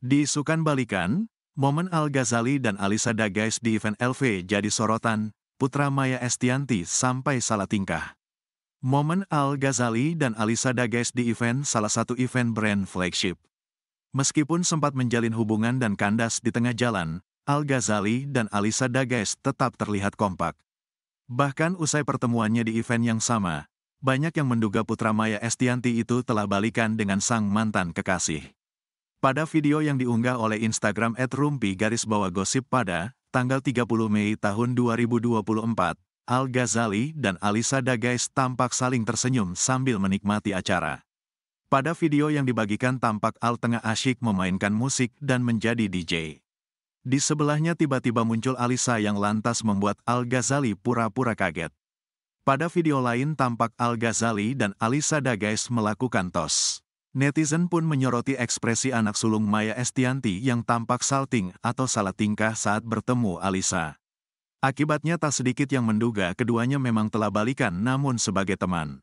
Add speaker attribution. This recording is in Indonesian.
Speaker 1: di sukan balikan, momen Al-Ghazali dan Alisa Dagais di event LV jadi sorotan, putra Maya Estianti sampai salah tingkah. Momen Al-Ghazali dan Alisa Dagais di event salah satu event brand flagship. Meskipun sempat menjalin hubungan dan kandas di tengah jalan, Al-Ghazali dan Alisa Dagais tetap terlihat kompak. Bahkan usai pertemuannya di event yang sama, banyak yang menduga putra Maya Estianti itu telah balikan dengan sang mantan kekasih. Pada video yang diunggah oleh Instagram @rumpi garis bawah gosip pada tanggal 30 Mei tahun 2024, Al-Ghazali dan Alisa Dagais tampak saling tersenyum sambil menikmati acara. Pada video yang dibagikan tampak Al tengah asyik memainkan musik dan menjadi DJ. Di sebelahnya tiba-tiba muncul Alisa yang lantas membuat Al-Ghazali pura-pura kaget. Pada video lain tampak Al-Ghazali dan Alisa Dagais melakukan tos. Netizen pun menyoroti ekspresi anak sulung Maya Estianti yang tampak salting atau salah tingkah saat bertemu Alisa. Akibatnya tak sedikit yang menduga keduanya memang telah balikan namun sebagai teman.